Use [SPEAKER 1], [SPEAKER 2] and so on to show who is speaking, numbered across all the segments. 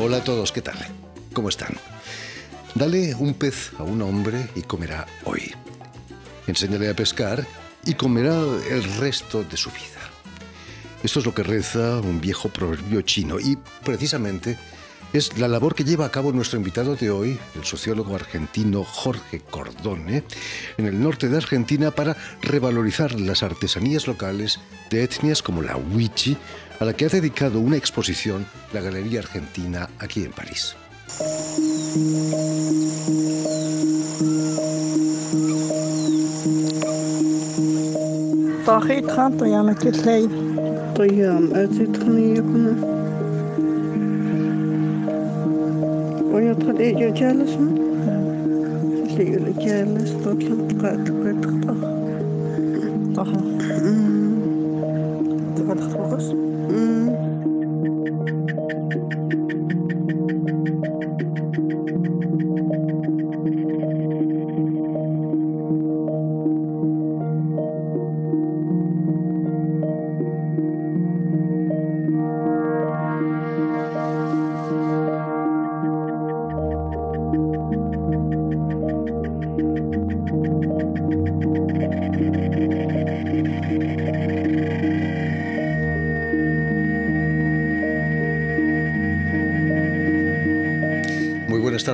[SPEAKER 1] Hola a todos, ¿qué tal? ¿Cómo están? Dale un pez a un hombre y comerá hoy. Enséñale a pescar y comerá el resto de su vida. Esto es lo que reza un viejo proverbio chino y precisamente es la labor que lleva a cabo nuestro invitado de hoy, el sociólogo argentino Jorge Cordone, en el norte de Argentina para revalorizar las artesanías locales de etnias como la Wichi, a la que ha dedicado una exposición la Galería Argentina aquí en París.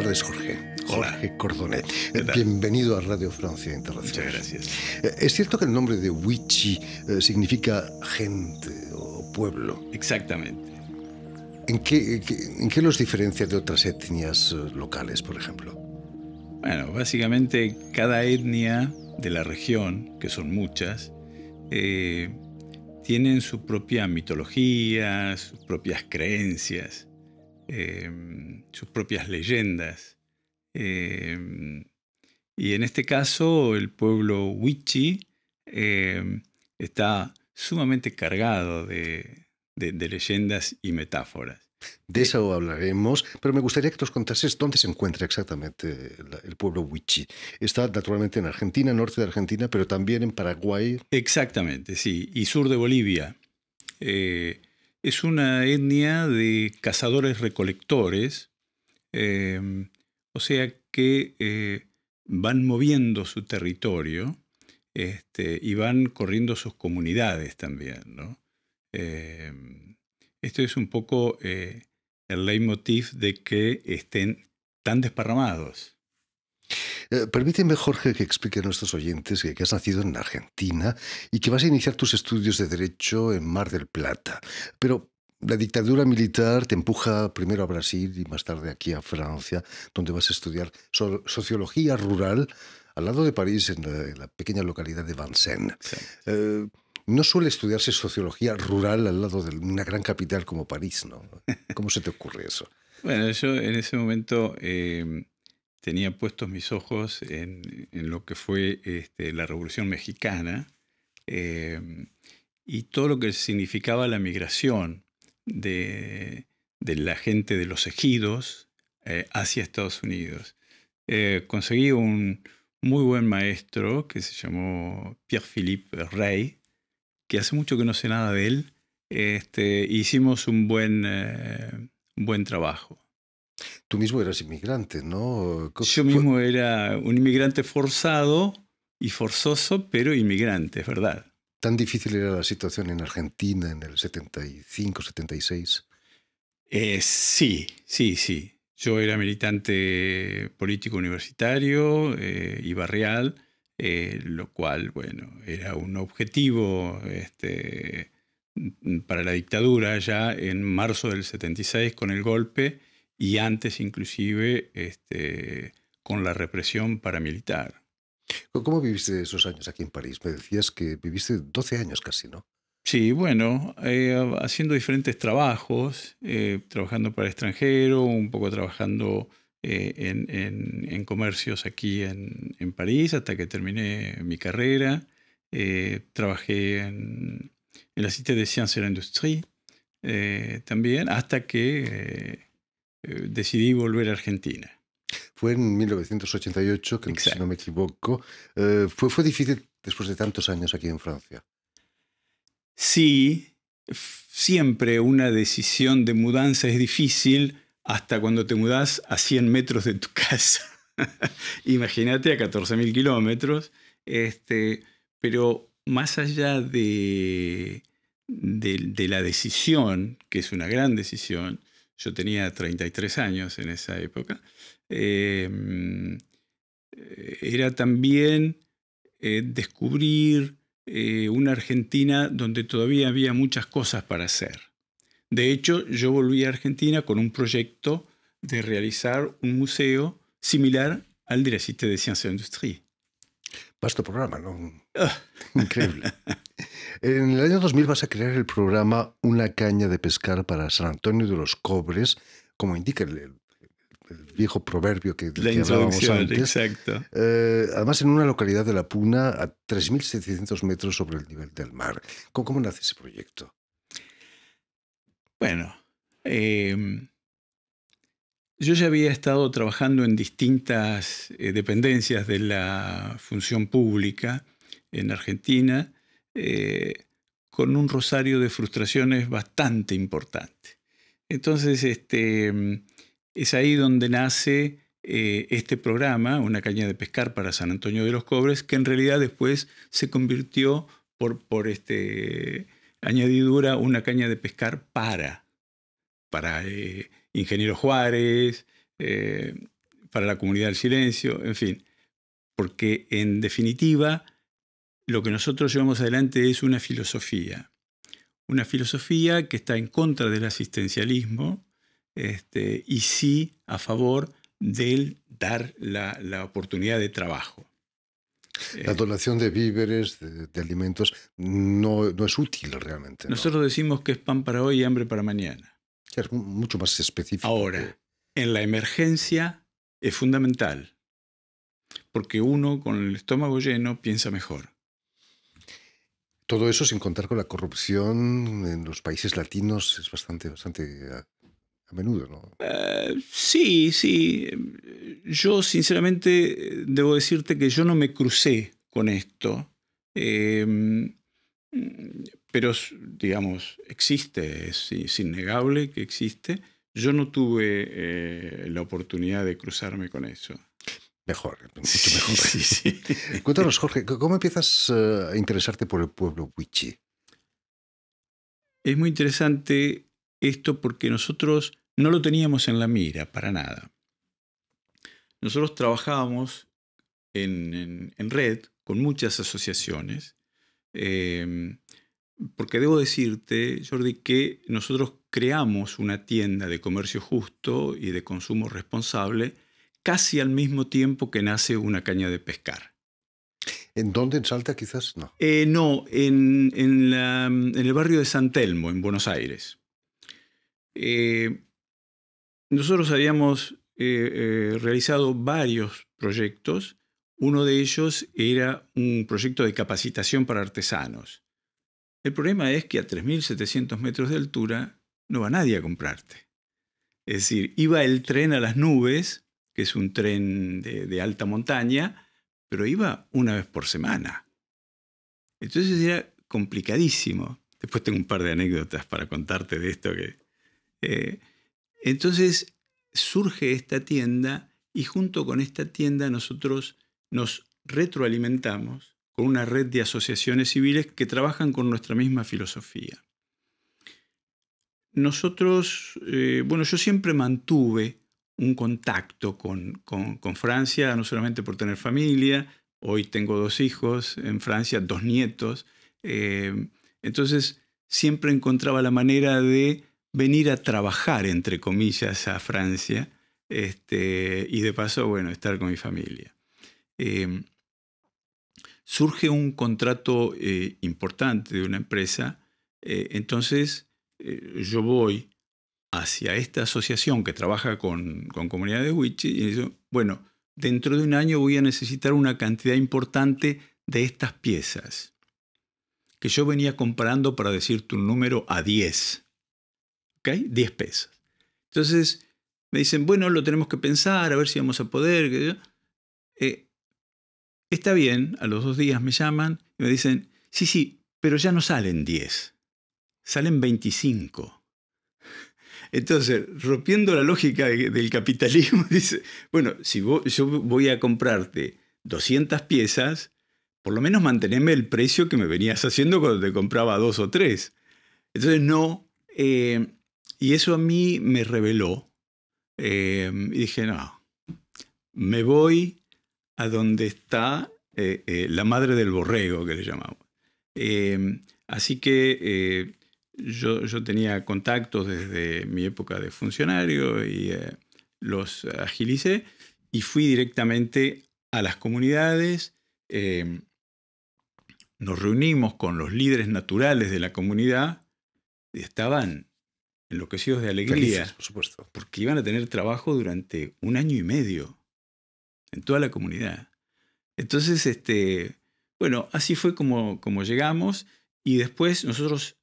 [SPEAKER 1] tardes, Jorge. Jorge Cordonet. Bienvenido a Radio Francia Internacional. Muchas gracias. Eh, es cierto que el nombre de Wichi eh, significa gente o pueblo. Exactamente. ¿En qué, ¿En qué los diferencia de otras etnias eh, locales, por ejemplo?
[SPEAKER 2] Bueno, básicamente cada etnia de la región, que son muchas, tienen su propia mitología, sus propias creencias. Em, sus propias leyendas. Em, y en este caso, el pueblo huichi em, está sumamente cargado de, de, leyendas y metáforas.
[SPEAKER 1] De eso hablaremos, pero me gustaría que nos contases dónde se encuentra exactamente el pueblo huichi Está naturalmente en Argentina, norte de Argentina, pero también en Paraguay.
[SPEAKER 2] Exactamente, sí, y sur de Bolivia. Eh, es una etnia de cazadores-recolectores, em, o sea que eh, van moviendo su territorio este, y van corriendo sus comunidades también. Em, esto es un poco eh, el leitmotiv de que estén tan desparramados.
[SPEAKER 1] Eh, permíteme, Jorge, que explique a nuestros oyentes que, has nacido en Argentina y que vas a iniciar tus estudios de Derecho en Mar del Plata. Pero la dictadura militar te empuja primero a Brasil y más tarde aquí a Francia, donde vas a estudiar sociología rural al lado de París, en la, pequeña localidad de Vincennes. Eh, no suele estudiarse sociología rural al lado de una gran capital como París, ¿no? ¿Cómo se te ocurre eso?
[SPEAKER 2] Bueno, yo en ese momento eh, tenía puestos mis ojos en, lo que fue este, la Revolución Mexicana em, y todo lo que significaba la migración de, la gente de los ejidos eh, hacia Estados Unidos. Eh, conseguí un muy buen maestro que se llamó Pierre-Philippe Rey, que hace mucho que no sé nada de él. Este, hicimos un buen, eh, un buen trabajo. Tú mismo eras inmigrante, ¿no? Yo mismo era un inmigrante forzado y forzoso,
[SPEAKER 1] pero inmigrante, es verdad. ¿Tan difícil era la situación en Argentina en el 75, 76? Eh, sí, sí, sí.
[SPEAKER 2] Yo era militante político universitario eh, y barrial, eh, lo cual, bueno, era un objetivo este, para la dictadura ya en marzo del 76 con el golpe y antes inclusive este, con la represión paramilitar.
[SPEAKER 1] ¿Cómo viviste esos años aquí en París? Me decías que viviste 12 años casi, ¿no? Sí, bueno, eh,
[SPEAKER 2] haciendo diferentes trabajos, eh, trabajando para extranjero, un poco trabajando eh, en, comercios aquí en, París hasta que terminé mi carrera. trabajé en, la Cité de Sciences et l'Industrie también hasta que eh, decidí volver a Argentina.
[SPEAKER 1] Fue en 1988, que si no me equivoco. Eh, fue, ¿Fue difícil después de tantos años aquí en Francia? Sí, siempre
[SPEAKER 2] una decisión de mudanza es difícil hasta cuando te mudas a 100 metros de tu casa. Imagínate a 14.000 kilómetros. Este, pero más allá de, de, la decisión, que es una gran decisión, yo tenía 33 años en esa época. Em, eh, era también eh, descubrir eh, una Argentina donde todavía había muchas cosas para hacer. De hecho, yo volví a Argentina con un proyecto de realizar un museo similar al de la Cité de Sciences Industries.
[SPEAKER 1] Vasto programa, ¿no? Ah. Increíble. En el año 2000 vas a crear el programa Una caña de pescar para San Antonio de los Cobres, como indica el, viejo proverbio que, la que antes. Exacto. Eh, además, en una localidad de La Puna, a 3.700 metros sobre el nivel del mar. ¿Cómo, nace ese proyecto? Bueno, em, yo ya había estado
[SPEAKER 2] trabajando en distintas eh, dependencias de la función pública en Argentina eh, con un rosario de frustraciones bastante importante. Entonces, este, mm, es ahí donde nace eh, este programa, Una caña de pescar para San Antonio de los Cobres, que en realidad después se convirtió por, este, añadidura una caña de pescar para, para eh, Ingeniero Juárez, para la comunidad del silencio, en fin, porque en definitiva lo que nosotros llevamos adelante es una filosofía. Una filosofía que está en contra del asistencialismo este, y sí a favor del dar la, oportunidad de trabajo.
[SPEAKER 1] La eh, donación de víveres, de, alimentos, no, es útil realmente. Nosotros decimos que es pan para hoy y hambre para mañana. Es mucho más específico. Ahora, en la emergencia
[SPEAKER 2] es fundamental, porque uno con el estómago lleno piensa mejor.
[SPEAKER 1] Todo eso sin contar con la corrupción en los países latinos es bastante, bastante a, menudo, ¿no? Eh,
[SPEAKER 2] sí, sí. Yo sinceramente debo decirte que yo no me crucé con esto, em, pero digamos, existe, es, innegable que existe. Yo no tuve eh, la oportunidad de cruzarme con eso. Mejor,
[SPEAKER 1] mucho mejor. Cuéntanos, Jorge, ¿cómo empiezas eh, a interesarte por el pueblo Wichi? Es muy
[SPEAKER 2] interesante esto porque nosotros no lo teníamos en la mira para nada. Nosotros trabajábamos en, red con muchas asociaciones, em, porque debo decirte, Jordi, que nosotros creamos una tienda de comercio justo y de consumo responsable casi al mismo tiempo que nace una caña de pescar.
[SPEAKER 1] ¿En dónde? ¿En Salta quizás? No,
[SPEAKER 2] eh, no mm, en, el barrio de San Telmo, en Buenos Aires. Eh, nosotros habíamos eh, realizado varios proyectos. Uno de ellos era un proyecto de capacitación para artesanos. El problema es que a 3.700 metros de altura no va nadie a comprarte. Es decir, iba el tren a las nubes que es un tren de, alta montaña, pero iba una vez por semana. Entonces era complicadísimo. Después tengo un par de anécdotas para contarte de esto que... Eh, entonces surge esta tienda y junto con esta tienda nosotros nos retroalimentamos con una red de asociaciones civiles que trabajan con nuestra misma filosofía. Nosotros, eh, bueno, yo siempre mantuve un contacto con, Francia, no solamente por tener familia, hoy tengo dos hijos en Francia, dos nietos. Eh, entonces, siempre encontraba la manera de venir a trabajar, entre comillas, a Francia este, y de paso, bueno, estar con mi familia. Eh, surge un contrato eh, importante de una empresa, entonces yo voy hacia esta asociación que trabaja con, con de wichí y dice, bueno, dentro de un año voy a necesitar una cantidad importante de estas piezas, que yo venía comprando para decir tu número a 10, ¿ok? 10 pesos. Entonces me dicen, bueno, lo tenemos que pensar, a ver si vamos a poder. Eh, está bien, a los dos días me llaman y me dicen, sí, sí, pero ya no salen 10, salen 25. Entonces, rompiendo la lógica del capitalismo, dice, bueno, si yo voy a comprarte 200 piezas, por lo menos manteneme el precio que me venías haciendo cuando te compraba dos o tres. Entonces, no, eh, y eso a mí me reveló. Eh, y dije, no, me voy a donde está eh, la madre del borrego, que le llamamos. así que yo, tenía contactos desde mi época de funcionario y eh, los agilicé y fui directamente a las comunidades. Em, nos reunimos con los líderes naturales de la comunidad y estaban enloquecidos de alegría. por supuesto. Porque iban a tener trabajo durante un año y medio en toda la comunidad. Entonces, este, bueno, así fue como, como llegamos y después nosotros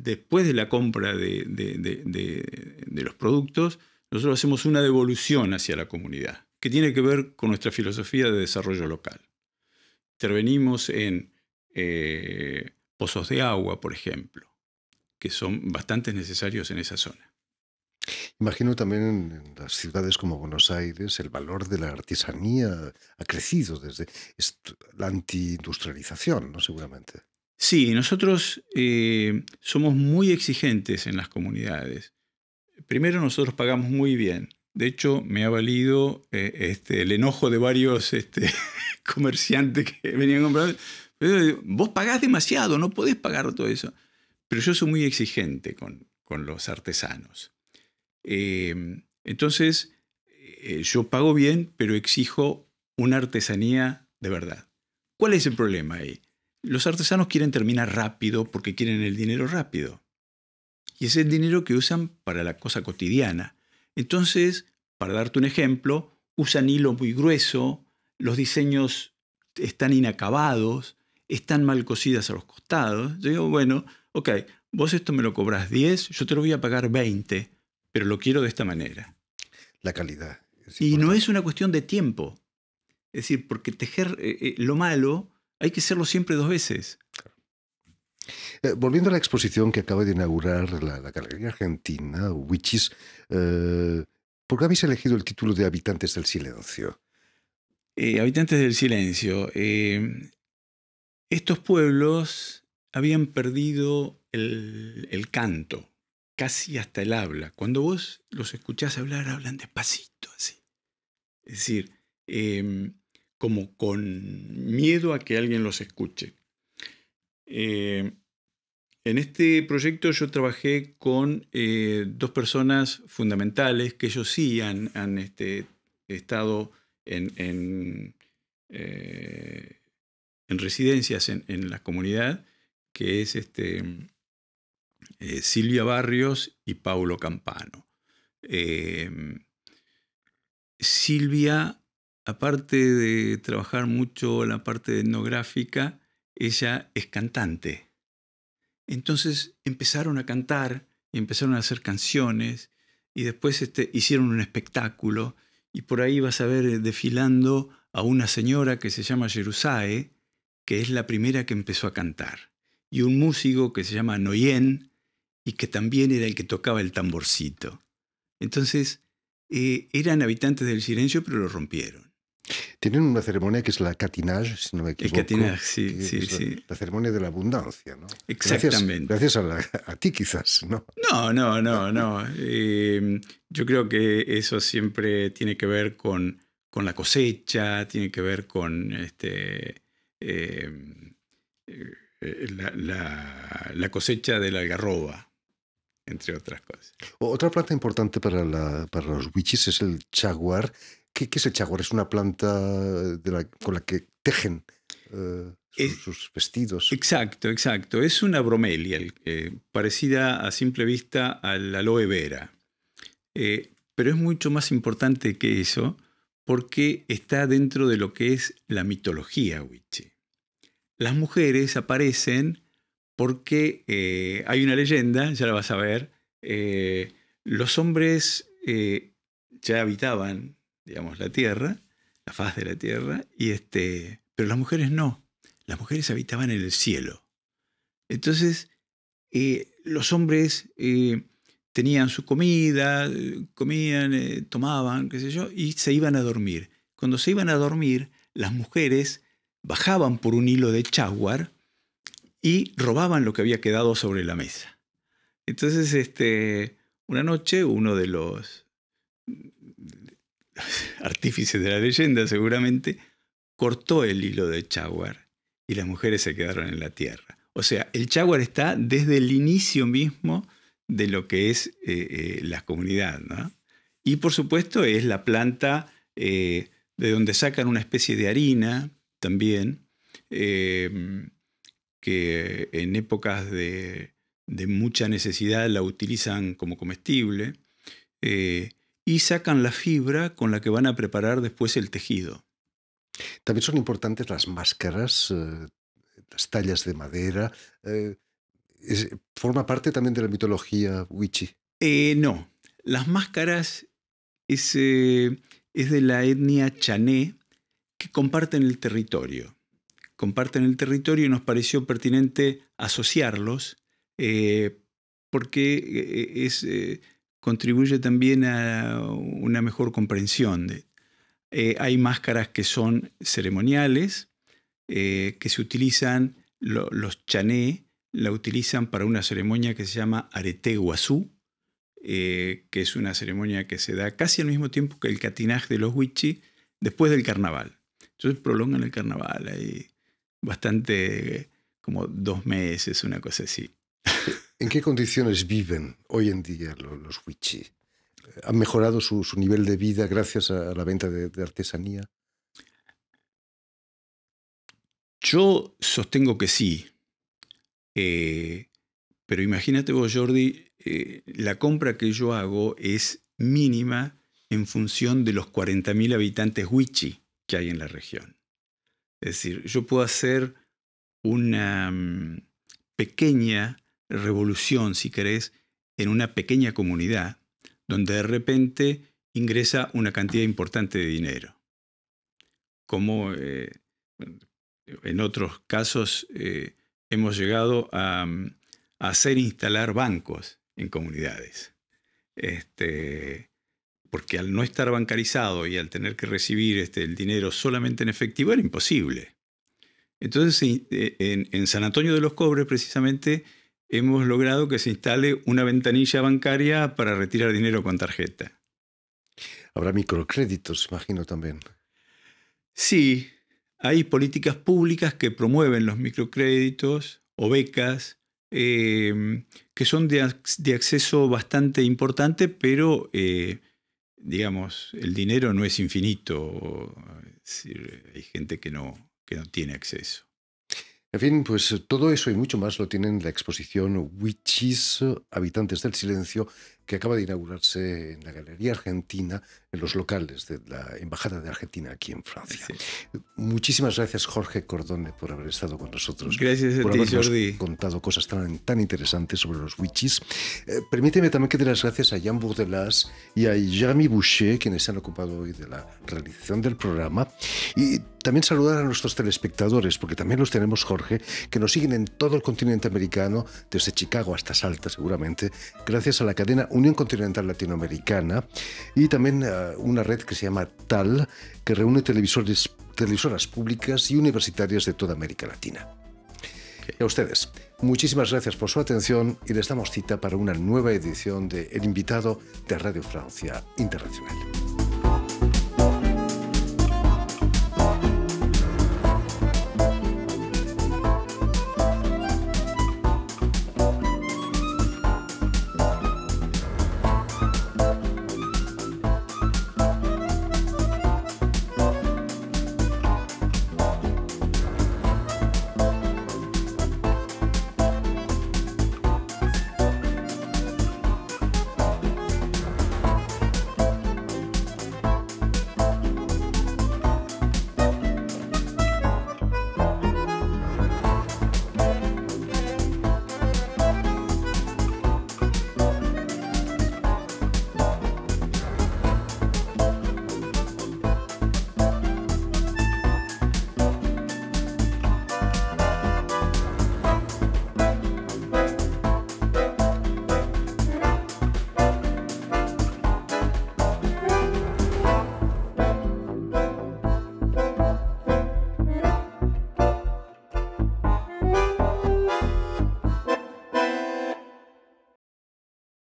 [SPEAKER 2] después de la compra de, los productos, nosotros hacemos una devolución hacia la comunidad, que tiene que ver con nuestra filosofía de desarrollo local. Intervenimos en eh, pozos de agua, por ejemplo, que son bastante necesarios en esa zona.
[SPEAKER 1] Imagino también en las ciudades como Buenos Aires el valor de la artesanía ha crecido desde la antiindustrialización, ¿no? Seguramente.
[SPEAKER 2] Sí, nosotros eh, somos muy exigentes en las comunidades. Primero nosotros pagamos muy bien. De hecho, me ha valido eh, este, el enojo de varios este, comerciantes que venían a comprar. vos pagás demasiado, no podés pagar todo eso. Pero yo soy muy exigente con, los artesanos. Eh, entonces, yo pago bien, pero exijo una artesanía de verdad. ¿Cuál es el problema ahí? Los artesanos quieren terminar rápido porque quieren el dinero rápido. Y es el dinero que usan para la cosa cotidiana. Entonces, para darte un ejemplo, usan hilo muy grueso, los diseños están inacabados, están mal cosidas a los costados. Yo digo, bueno, ok, vos esto me lo cobras 10, yo te lo voy a pagar 20, pero lo quiero de esta manera. La calidad. Y no es una cuestión de tiempo. Es decir, porque tejer eh, eh, lo malo hay que hacerlo siempre dos veces.
[SPEAKER 1] Eh, volviendo a la exposición que acaba de inaugurar la, Galería Argentina, witches. Eh, ¿por qué habéis elegido el título de Habitantes del Silencio? Eh, Habitantes del Silencio.
[SPEAKER 2] estos pueblos habían perdido el, canto, casi hasta el habla. Cuando vos los escuchás hablar, hablan despacito, así. Es decir, em, como con miedo a que alguien los escuche. Eh, en este proyecto yo trabajé con eh, dos personas fundamentales que ellos sí han, este, estado en, eh, residencias en, la comunidad, que es este, Silvia Barrios y Paulo Campano. Silvia aparte de trabajar mucho la parte etnográfica, ella es cantante. Entonces empezaron a cantar y empezaron a hacer canciones y después este, hicieron un espectáculo y por ahí vas a ver eh, desfilando a una señora que se llama Jerusae, que es la primera que empezó a cantar, y un músico que se llama Noyen y que también era el que tocaba el tamborcito. Entonces, eh, eran habitantes del silencio, pero lo rompieron.
[SPEAKER 1] Tienen una ceremonia que es la catinage, si no me equivoco. El catinage, sí, La, ceremonia de la abundancia, ¿no? Exactamente. Gracias, a, ti quizás, ¿no?
[SPEAKER 2] No, no, no, no. Em, yo creo que eso siempre tiene que ver con, la cosecha, tiene que ver con este, em, eh, la, cosecha de la algarroba, entre otras cosas.
[SPEAKER 1] Otra planta importante para, para los wichis es el chaguar, ¿Qué, es el chagor? ¿Es una planta eh, con la que tejen eh, sus,
[SPEAKER 2] vestidos? Exacto, exacto. Es una bromelia, parecida a simple vista a la aloe vera. Eh, pero es mucho más importante que eso porque está dentro de lo que es la mitología wichi. Las mujeres aparecen porque hay una leyenda, ya la vas a ver, los hombres ya habitaban digamos, la tierra, la faz de la tierra, y este, pero las mujeres no. Las mujeres habitaban en el cielo. Entonces, eh, los hombres eh, tenían su comida, comían, eh, tomaban, qué sé yo, y se iban a dormir. Cuando se iban a dormir, las mujeres bajaban por un hilo de chaguar y robaban lo que había quedado sobre la mesa. Entonces, este, una noche, uno de los artífices de la leyenda seguramente, cortó el hilo de Chaguar y las mujeres se quedaron en la tierra. O sea, el Chaguar está desde el inicio mismo de lo que es eh, eh, la comunidad. Y por supuesto es la planta eh, de donde sacan una especie de harina también, em, que en épocas de, mucha necesidad la utilizan como comestible y sacan la fibra con la que van a preparar
[SPEAKER 1] después el tejido. También son importantes las máscaras, eh, las tallas de madera. Eh, ¿Forma parte también de la mitología wichi?
[SPEAKER 2] Eh, no, las máscaras es, es de la etnia chané que comparten el territorio. Comparten el territorio y nos pareció pertinente asociarlos porque es, contribuye también a una mejor comprensión. De, eh, hay máscaras que son ceremoniales, eh, que se utilizan, los chané la utilizan para una ceremonia que se llama Arete eh, que es una ceremonia que se da casi al mismo tiempo que el catinaje de los huichi, después del carnaval. Entonces prolongan el carnaval hay bastante,
[SPEAKER 1] como dos meses, una cosa así. ¿En qué condiciones viven hoy en día los, ¿Han mejorado su, nivel de vida gracias a, la venta de, artesanía? Yo sostengo
[SPEAKER 2] que sí. Eh, pero imagínate vos, Jordi, eh, la compra que yo hago es mínima en función de los 40.000 habitantes wichí que hay en la región. Es decir, yo puedo hacer una mm, pequeña revolución, si querés, en una pequeña comunidad donde de repente ingresa una cantidad importante de dinero. Como eh, en otros casos eh, hemos llegado a, hacer instalar bancos en comunidades. Este, porque al no estar bancarizado y al tener que recibir este, el dinero solamente en efectivo era imposible. Entonces eh, en San Antonio de los Cobres precisamente hemos logrado que se instale una ventanilla bancaria para retirar dinero con tarjeta.
[SPEAKER 1] Habrá microcréditos, imagino
[SPEAKER 2] también. Sí, hay políticas públicas que promueven los microcréditos o becas, em, que son de, acceso bastante importante, pero eh, digamos, el dinero no es
[SPEAKER 1] infinito. hay gente que no, que no tiene acceso. En fin, pues eh, todo eso y mucho más lo tienen la exposición Witches, Habitantes del Silencio, que acaba de inaugurarse en la Galería Argentina en los locales de la Embajada de Argentina aquí en Francia. Muchísimas gracias, Jorge Cordone, por haber estado con nosotros. Gracias por a contado cosas tan, tan interesantes sobre los witches. Eh, permíteme también que dé las gracias a Jean Bourdelas y a Jeremy Boucher, quienes se han ocupado hoy de la realización del programa. Y también saludar a nuestros telespectadores, porque también los tenemos, Jorge, que nos siguen en todo el continente americano, desde Chicago hasta Salta, seguramente, gracias a la cadena Unión Continental Latinoamericana y también a eh, una red que se llama TAL, que reúne televisoras públicas y universitarias de toda América Latina. a ustedes, muchísimas gracias por su atención y les damos cita para una nueva edición de El Invitado de Radio Francia Internacional.